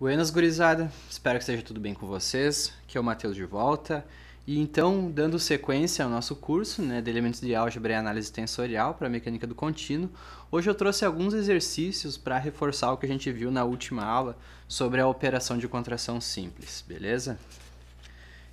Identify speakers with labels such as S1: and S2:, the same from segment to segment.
S1: Buenas gurizada, espero que esteja tudo bem com vocês, que é o Matheus de volta. E então, dando sequência ao nosso curso né, de elementos de álgebra e análise tensorial para mecânica do contínuo, hoje eu trouxe alguns exercícios para reforçar o que a gente viu na última aula sobre a operação de contração simples, beleza?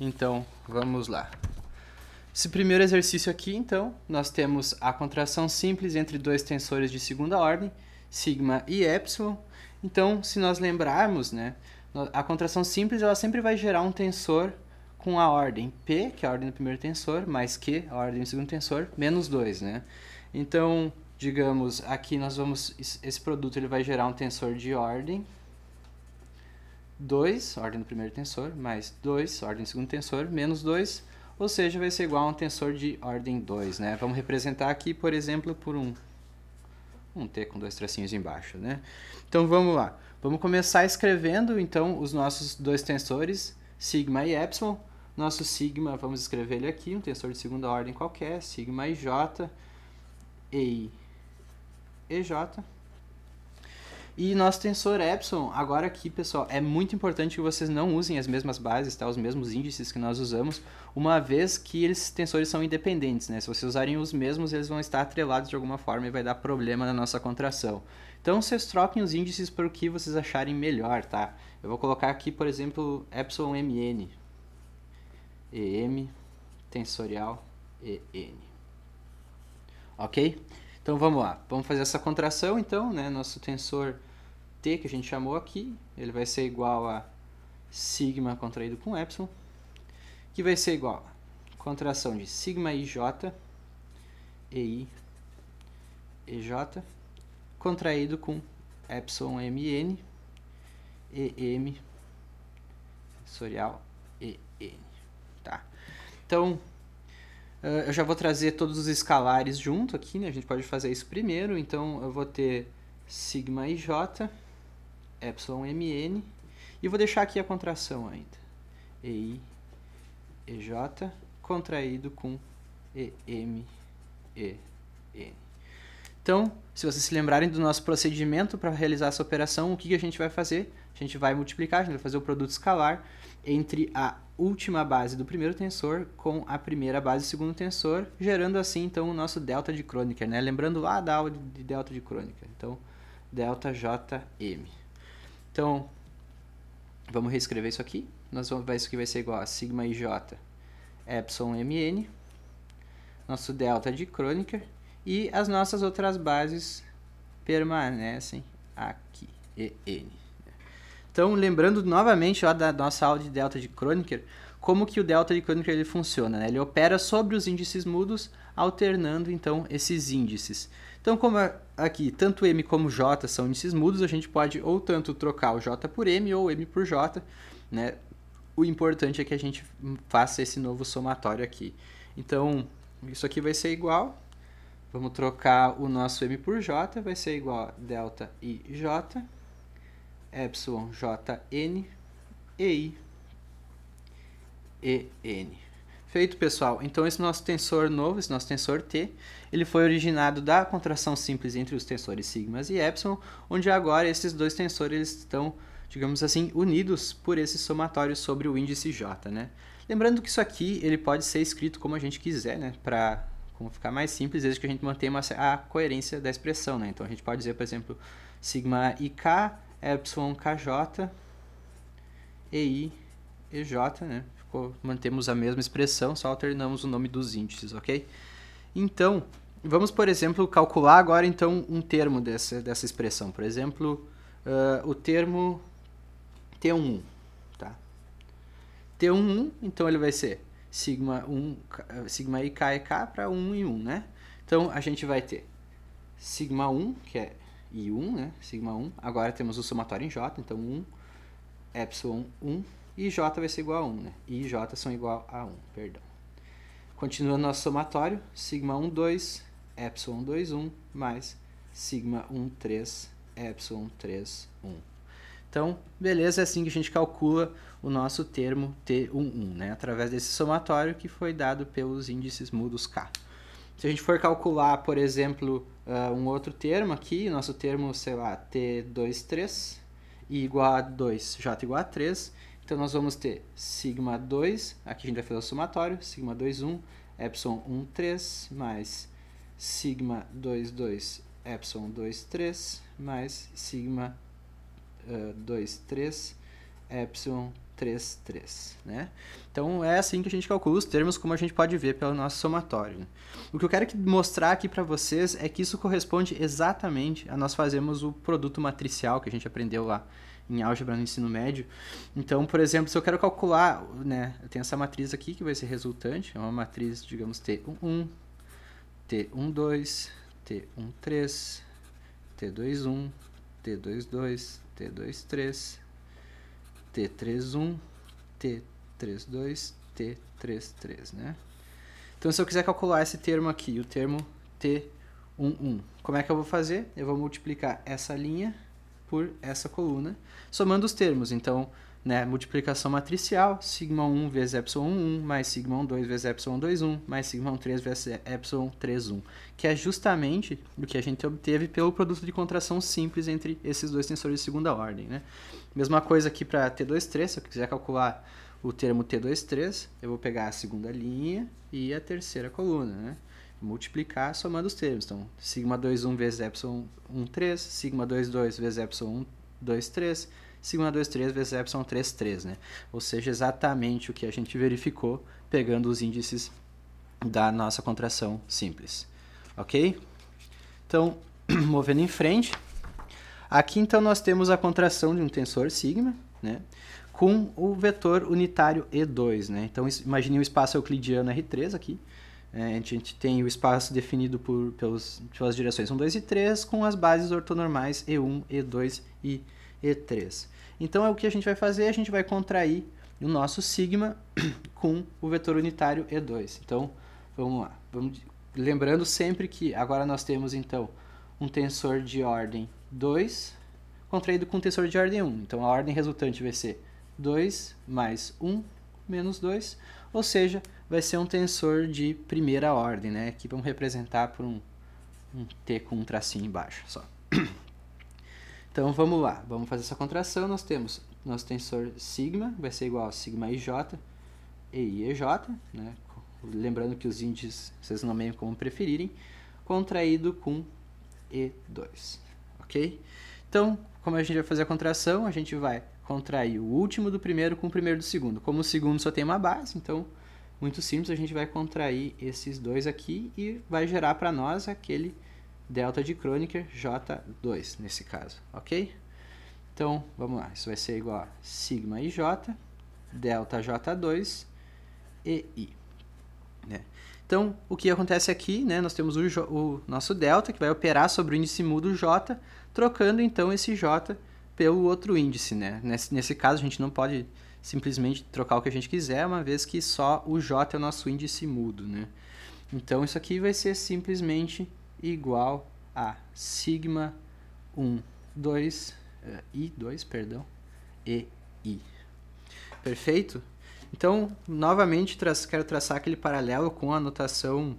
S1: Então, vamos lá. Esse primeiro exercício aqui, então, nós temos a contração simples entre dois tensores de segunda ordem, sigma e epsilon, então, se nós lembrarmos, né, a contração simples ela sempre vai gerar um tensor com a ordem P, que é a ordem do primeiro tensor, mais Q, a ordem do segundo tensor, menos 2, né? Então, digamos, aqui nós vamos esse produto ele vai gerar um tensor de ordem 2, ordem do primeiro tensor, mais 2, ordem do segundo tensor, menos 2, ou seja, vai ser igual a um tensor de ordem 2, né? Vamos representar aqui, por exemplo, por um um T com dois tracinhos embaixo, né? Então vamos lá. Vamos começar escrevendo então os nossos dois tensores, sigma e epsilon. Nosso sigma, vamos escrever ele aqui, um tensor de segunda ordem qualquer, sigma e j, e, e j. E nosso tensor Epsilon, agora aqui, pessoal, é muito importante que vocês não usem as mesmas bases, tá? os mesmos índices que nós usamos, uma vez que esses tensores são independentes. Né? Se vocês usarem os mesmos, eles vão estar atrelados de alguma forma e vai dar problema na nossa contração. Então, vocês troquem os índices para o que vocês acharem melhor, tá? Eu vou colocar aqui, por exemplo, Epsilon MN. EM, tensorial, EN. Ok? Então, vamos lá. Vamos fazer essa contração, então, né? Nosso tensor T que a gente chamou aqui, ele vai ser igual a sigma contraído com epsilon, que vai ser igual a contração de sigma IJ, EI, EJ, contraído com epsilon MN, EM, sensorial EN. Tá? Então, eh, eu já vou trazer todos os escalares junto aqui, né? A gente pode fazer isso primeiro, então eu vou ter sigma IJ εMN. E vou deixar aqui a contração ainda. EI, EJ, contraído com EM, EN. Então, se vocês se lembrarem do nosso procedimento para realizar essa operação, o que, que a gente vai fazer? A gente vai multiplicar, a gente vai fazer o produto escalar entre a última base do primeiro tensor com a primeira base do segundo tensor, gerando assim então o nosso delta de Kronecker, né? Lembrando lá da aula de delta de Kronecker. Então, delta JM. Então, vamos reescrever isso aqui. Nós vamos, ver isso aqui vai ser igual a sigma IJ, epsilon MN, nosso delta de Kronecker, e as nossas outras bases permanecem aqui, EN. Então, lembrando novamente ó, da nossa aula de delta de Kronecker, como que o delta de Kronecker ele funciona. Né? Ele opera sobre os índices mudos, alternando então esses índices. Então, como aqui tanto M como J são índices mudos, a gente pode ou tanto trocar o J por M ou M por J, né? O importante é que a gente faça esse novo somatório aqui. Então, isso aqui vai ser igual, vamos trocar o nosso M por J, vai ser igual a delta I J, epsilon i e EN. Feito, pessoal. Então, esse nosso tensor novo, esse nosso tensor T, ele foi originado da contração simples entre os tensores sigmas e epsilon, onde agora esses dois tensores estão, digamos assim, unidos por esse somatório sobre o índice J, né? Lembrando que isso aqui, ele pode ser escrito como a gente quiser, né? Para como ficar mais simples, desde que a gente mantenha uma, a coerência da expressão, né? Então, a gente pode dizer, por exemplo, sigma IK, epsilon KJ, EI, j né? ficou, mantemos a mesma expressão, só alternamos o nome dos índices, ok? Então, vamos, por exemplo, calcular agora então um termo dessa, dessa expressão. Por exemplo, uh, o termo T11. Tá? T11, então ele vai ser sigma, 1, sigma i, k e k para 1 e 1, né? Então, a gente vai ter sigma 1, que é i1, né? Sigma 1. Agora temos o somatório em j, então 1, epsilon 1 e J vai ser igual a 1, né? I e J são igual a 1, perdão. Continuando nosso somatório, sigma 1, 2, epsilon 2, 1, mais sigma 1, 3, epsilon 3, 1. Então, beleza, é assim que a gente calcula o nosso termo T11, né? Através desse somatório que foi dado pelos índices mudos K. Se a gente for calcular, por exemplo, ah, um outro termo aqui, nosso termo, sei lá, T23 igual a 2, J igual a 3, então nós vamos ter sigma 2, aqui a gente vai fazer o somatório, sigma 2, 1, epsilon 1, 3, mais sigma 2, 2, epsilon 2, 3, mais sigma uh, 2, 3, epsilon 3, 3. Né? Então é assim que a gente calcula os termos, como a gente pode ver pelo nosso somatório. O que eu quero mostrar aqui para vocês é que isso corresponde exatamente a nós fazermos o produto matricial que a gente aprendeu lá em álgebra no ensino médio. Então, por exemplo, se eu quero calcular, né, eu tenho essa matriz aqui que vai ser resultante, é uma matriz, digamos, T11, T12, T13, T21, T22, T23, T31, T32, T33, né? Então, se eu quiser calcular esse termo aqui, o termo T11, como é que eu vou fazer? Eu vou multiplicar essa linha por essa coluna, somando os termos. Então, né, multiplicação matricial, sigma 1 vezes epsilon 1, mais sigma 2 vezes epsilon 2, 1, mais sigma 3 vezes epsilon 3, 1, que é justamente o que a gente obteve pelo produto de contração simples entre esses dois tensores de segunda ordem. Né? Mesma coisa aqui para T23, se eu quiser calcular o termo T23, eu vou pegar a segunda linha e a terceira coluna. Né? multiplicar somando os termos. Então, sigma 2, 1 vezes epsilon 1, 3, sigma 2, 2 vezes epsilon 1, 2, 3, sigma 2, 3 vezes epsilon 3, 3, né? Ou seja, exatamente o que a gente verificou pegando os índices da nossa contração simples, ok? Então, movendo em frente, aqui então nós temos a contração de um tensor sigma, né? Com o vetor unitário E2, né? Então, imagine o um espaço euclidiano R3 aqui, é, a gente tem o espaço definido por, pelos, pelas direções 1, 2 e 3, com as bases ortonormais E1, E2 e E3. Então, é o que a gente vai fazer? A gente vai contrair o nosso sigma com o vetor unitário E2. Então, vamos lá. Vamos, lembrando sempre que agora nós temos, então, um tensor de ordem 2 contraído com um tensor de ordem 1. Então, a ordem resultante vai ser 2 mais 1 menos 2, ou seja, vai ser um tensor de primeira ordem, né? Que vamos representar por um, um T com um tracinho embaixo só. Então vamos lá, vamos fazer essa contração. Nós temos nosso tensor sigma, vai ser igual a sigma IJ e né? lembrando que os índices vocês nomeiam como preferirem, contraído com E2, ok? Então, como a gente vai fazer a contração, a gente vai contrair o último do primeiro com o primeiro do segundo. Como o segundo só tem uma base, então muito simples, a gente vai contrair esses dois aqui e vai gerar para nós aquele delta de Kronecker J2 nesse caso, ok? Então, vamos lá, isso vai ser igual a sigma IJ, delta J2 e I. Né? Então, o que acontece aqui, né, nós temos o, o, nosso delta, que vai operar sobre o índice mu do J, trocando então esse J pelo outro índice. Né? Nesse, nesse caso, a gente não pode simplesmente trocar o que a gente quiser, uma vez que só o J é o nosso índice mudo, né? Então isso aqui vai ser simplesmente igual a sigma 1, 2, uh, i, 2, perdão, e i. Perfeito? Então, novamente, tra quero traçar aquele paralelo com a notação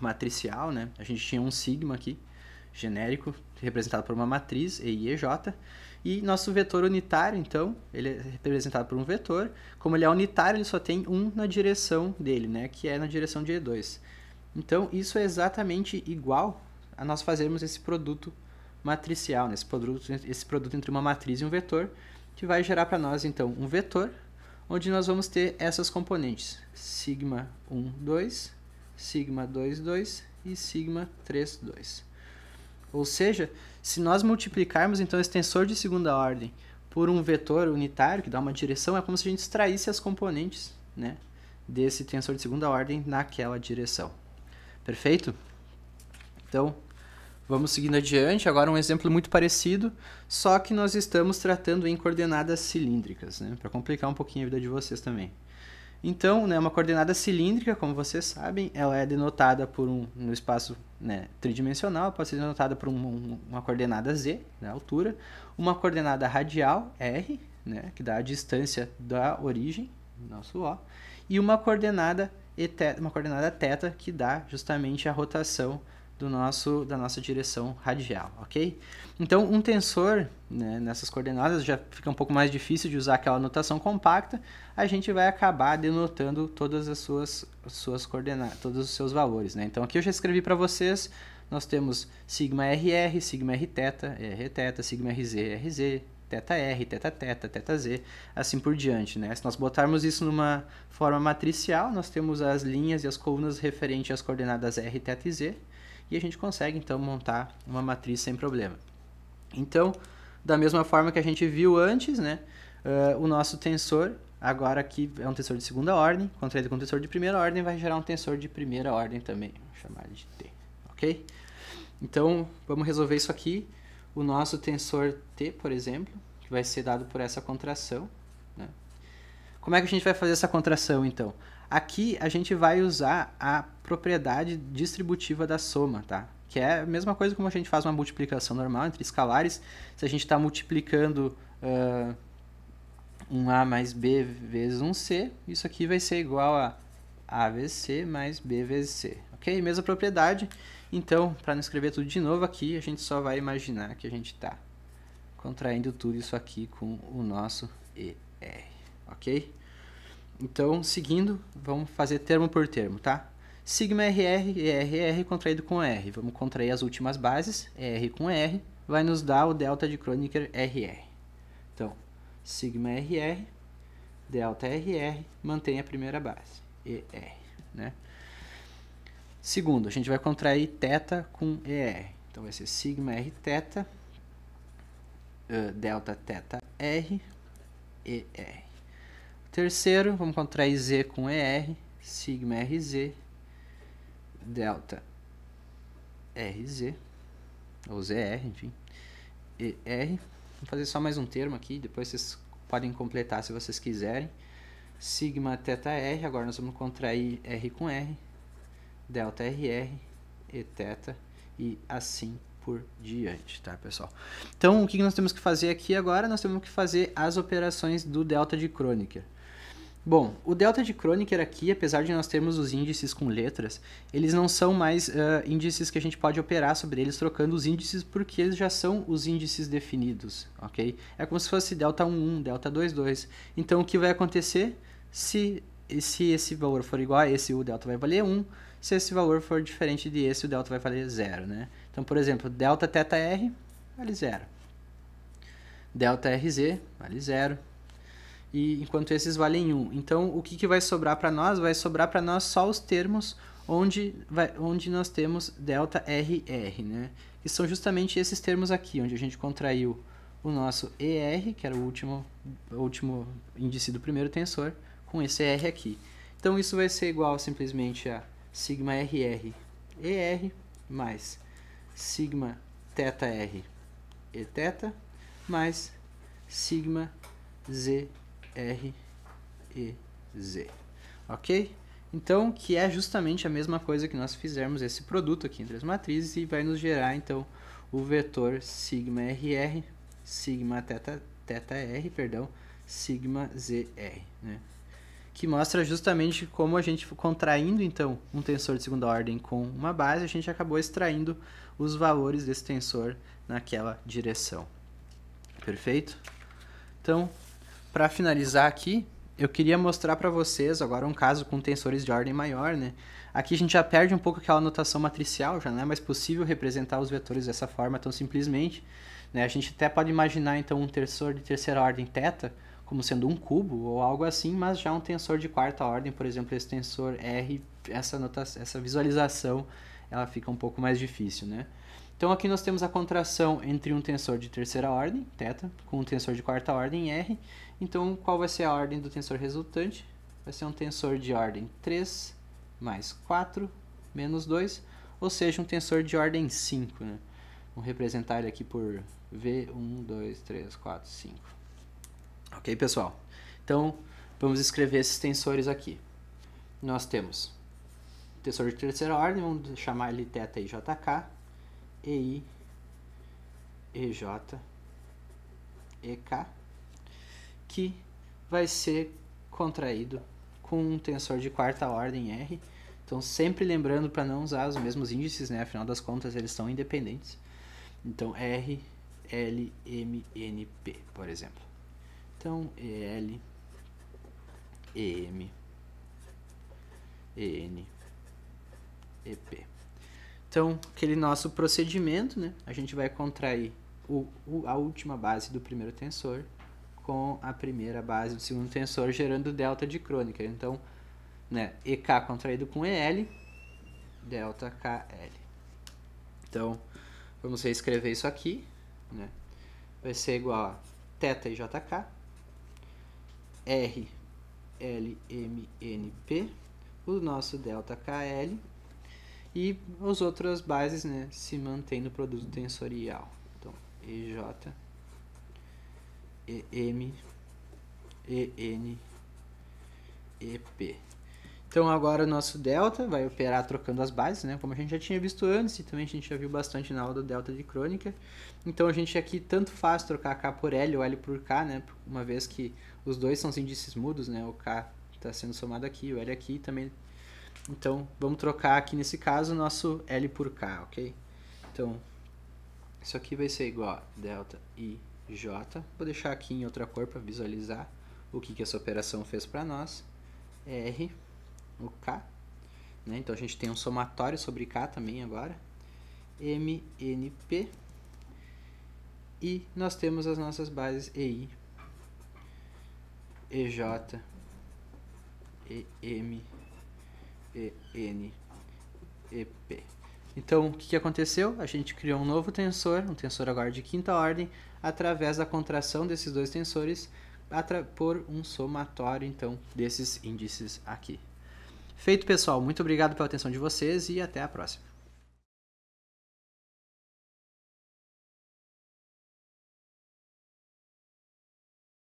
S1: matricial, né? A gente tinha um sigma aqui, genérico, representado por uma matriz, E, I, E, J. E nosso vetor unitário, então, ele é representado por um vetor. Como ele é unitário, ele só tem um na direção dele, né? Que é na direção de E2. Então, isso é exatamente igual a nós fazermos esse produto matricial, né? esse, produto, esse produto entre uma matriz e um vetor, que vai gerar para nós, então, um vetor, onde nós vamos ter essas componentes, sigma 1, 2, sigma 2, 2 e sigma 3, 2. Ou seja, se nós multiplicarmos então o extensor de segunda ordem por um vetor unitário que dá uma direção, é como se a gente extraísse as componentes né, desse tensor de segunda ordem naquela direção. Perfeito? Então, vamos seguindo adiante. Agora um exemplo muito parecido, só que nós estamos tratando em coordenadas cilíndricas, né, para complicar um pouquinho a vida de vocês também. Então, né, uma coordenada cilíndrica, como vocês sabem, ela é denotada por um no espaço né, tridimensional, pode ser denotada por um, uma coordenada z, né, altura, uma coordenada radial r, né, que dá a distância da origem, nosso o, e uma coordenada uma coordenada θ que dá justamente a rotação do nosso, da nossa direção radial, ok? Então, um tensor né, nessas coordenadas já fica um pouco mais difícil de usar aquela notação compacta, a gente vai acabar denotando todas as suas, suas coordenadas, todos os seus valores, né? Então, aqui eu já escrevi para vocês, nós temos sigma RR, sigma Rθ, Rθ, sigma RZ, RZ, teta R, teta teta, teta Z, assim por diante, né? Se nós botarmos isso numa forma matricial, nós temos as linhas e as colunas referentes às coordenadas R, teta e Z, e a gente consegue então montar uma matriz sem problema. Então, da mesma forma que a gente viu antes, né, uh, o nosso tensor agora aqui é um tensor de segunda ordem, contraído com um tensor de primeira ordem, vai gerar um tensor de primeira ordem também, vou chamar de T, ok? Então, vamos resolver isso aqui. O nosso tensor T, por exemplo, que vai ser dado por essa contração, né? Como é que a gente vai fazer essa contração, então? Aqui a gente vai usar a propriedade distributiva da soma, tá? Que é a mesma coisa como a gente faz uma multiplicação normal entre escalares. Se a gente está multiplicando uh, um A mais B vezes um C, isso aqui vai ser igual a A vezes C mais B vezes C, ok? Mesma propriedade. Então, para não escrever tudo de novo aqui, a gente só vai imaginar que a gente está contraindo tudo isso aqui com o nosso ER, ok? Então, seguindo, vamos fazer termo por termo, tá? Sigma RR e RR contraído com R. Vamos contrair as últimas bases, R com R, vai nos dar o delta de Kronecker RR. Então, sigma RR, delta RR, mantém a primeira base, ER, né? Segundo, a gente vai contrair θ com ER. Então vai ser sigma Rθ, θ, eh, delta θ R, ER. Terceiro, vamos contrair Z com ER, sigma RZ, delta RZ, ou ZR, enfim, ER. Vou fazer só mais um termo aqui, depois vocês podem completar se vocês quiserem. Sigma teta R, agora nós vamos contrair R com R, delta RR, E teta, e assim por diante, tá, pessoal? Então, o que nós temos que fazer aqui agora? Nós temos que fazer as operações do delta de Kronecker. Bom, o delta de Kronecker aqui, apesar de nós termos os índices com letras, eles não são mais uh, índices que a gente pode operar sobre eles trocando os índices porque eles já são os índices definidos, ok? É como se fosse delta 1, 1 delta 2, 2. Então o que vai acontecer se, se esse valor for igual a esse, o delta vai valer 1. Se esse valor for diferente de esse, o delta vai valer 0, né? Então, por exemplo, delta θr vale 0. Delta Rz vale 0 e enquanto esses valem 1. Então, o que, que vai sobrar para nós? Vai sobrar para nós só os termos onde, vai, onde nós temos delta RR, né? que são justamente esses termos aqui, onde a gente contraiu o nosso ER, que era o último, o último índice do primeiro tensor, com esse R aqui. Então, isso vai ser igual simplesmente a sigma RR ER mais sigma teta R e teta mais sigma Z R e Z, ok? Então, que é justamente a mesma coisa que nós fizermos esse produto aqui entre as matrizes e vai nos gerar, então, o vetor sigma RR, sigma teta, teta R, perdão, sigma ZR, né? Que mostra justamente como a gente, contraindo, então, um tensor de segunda ordem com uma base, a gente acabou extraindo os valores desse tensor naquela direção. Perfeito? Então, para finalizar aqui, eu queria mostrar para vocês agora um caso com tensores de ordem maior, né? Aqui a gente já perde um pouco aquela notação matricial, já não né? é mais possível representar os vetores dessa forma tão simplesmente. Né? A gente até pode imaginar então um tensor de terceira ordem θ como sendo um cubo ou algo assim, mas já um tensor de quarta ordem, por exemplo, esse tensor R, essa, notação, essa visualização, ela fica um pouco mais difícil, né? Então aqui nós temos a contração entre um tensor de terceira ordem, θ, com um tensor de quarta ordem, R, então, qual vai ser a ordem do tensor resultante? Vai ser um tensor de ordem 3 mais 4 menos 2, ou seja, um tensor de ordem 5. Né? Vamos representar ele aqui por V, 1, 2, 3, 4, 5. Ok, pessoal? Então, vamos escrever esses tensores aqui. Nós temos tensor de terceira ordem, vamos chamar ele θ e jk, EI, EJ, EK que vai ser contraído com um tensor de quarta ordem R. Então, sempre lembrando para não usar os mesmos índices, né? Afinal das contas, eles são independentes. Então, R, L, M, N, P, por exemplo. Então, E, L, E, M, E, N, E, P. Então, aquele nosso procedimento, né? A gente vai contrair o, o, a última base do primeiro tensor com a primeira base do segundo tensor, gerando delta de crônica. Então, né, EK contraído com EL, delta KL. Então, vamos reescrever isso aqui. Né? Vai ser igual a θ e JK, R, L, M, N, P, o nosso delta KL, e as outras bases né, se mantém no produto tensorial. Então, EJ EM, EN, EP. Então agora o nosso delta vai operar trocando as bases, né? Como a gente já tinha visto antes e também a gente já viu bastante na aula do delta de crônica. Então a gente aqui tanto faz trocar K por L ou L por K, né? Uma vez que os dois são os índices mudos, né? O K está sendo somado aqui, o L aqui também. Então vamos trocar aqui nesse caso o nosso L por K, ok? Então isso aqui vai ser igual a delta I J. Vou deixar aqui em outra cor para visualizar o que, que essa operação fez para nós. R, o K. Né? Então a gente tem um somatório sobre K também agora. M, N, P. E nós temos as nossas bases EI, EJ, EM, EN, EP. Então, o que aconteceu? A gente criou um novo tensor, um tensor agora de quinta ordem, através da contração desses dois tensores por um somatório, então, desses índices aqui. Feito, pessoal. Muito obrigado pela atenção de vocês e até a próxima.